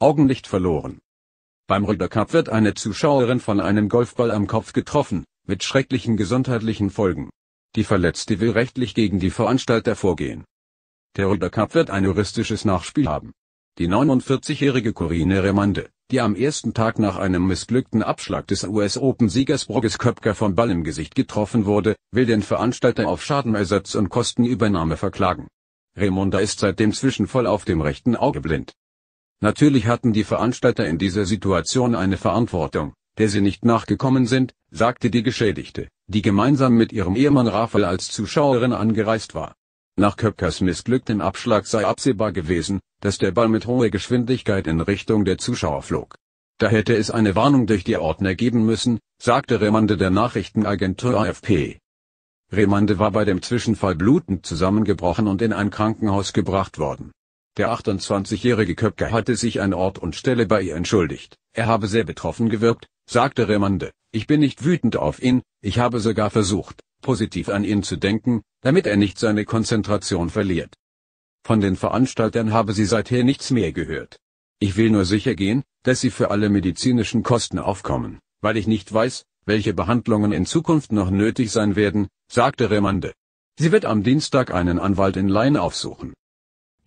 Augenlicht verloren. Beim Ryder Cup wird eine Zuschauerin von einem Golfball am Kopf getroffen, mit schrecklichen gesundheitlichen Folgen. Die Verletzte will rechtlich gegen die Veranstalter vorgehen. Der Ryder Cup wird ein juristisches Nachspiel haben. Die 49-jährige Corinne Remande, die am ersten Tag nach einem missglückten Abschlag des US-Open-Siegers Brogges Köpker vom Ball im Gesicht getroffen wurde, will den Veranstalter auf Schadenersatz und Kostenübernahme verklagen. Remunda ist seitdem zwischenvoll auf dem rechten Auge blind. Natürlich hatten die Veranstalter in dieser Situation eine Verantwortung, der sie nicht nachgekommen sind, sagte die Geschädigte, die gemeinsam mit ihrem Ehemann Rafael als Zuschauerin angereist war. Nach Köpkers missglücktem Abschlag sei absehbar gewesen, dass der Ball mit hoher Geschwindigkeit in Richtung der Zuschauer flog. Da hätte es eine Warnung durch die Ordner geben müssen, sagte Remande der Nachrichtenagentur AFP. Remande war bei dem Zwischenfall blutend zusammengebrochen und in ein Krankenhaus gebracht worden. Der 28-jährige Köpke hatte sich an Ort und Stelle bei ihr entschuldigt, er habe sehr betroffen gewirkt, sagte Remande, ich bin nicht wütend auf ihn, ich habe sogar versucht, positiv an ihn zu denken, damit er nicht seine Konzentration verliert. Von den Veranstaltern habe sie seither nichts mehr gehört. Ich will nur sicher gehen, dass sie für alle medizinischen Kosten aufkommen, weil ich nicht weiß, welche Behandlungen in Zukunft noch nötig sein werden, sagte Remande. Sie wird am Dienstag einen Anwalt in Laien aufsuchen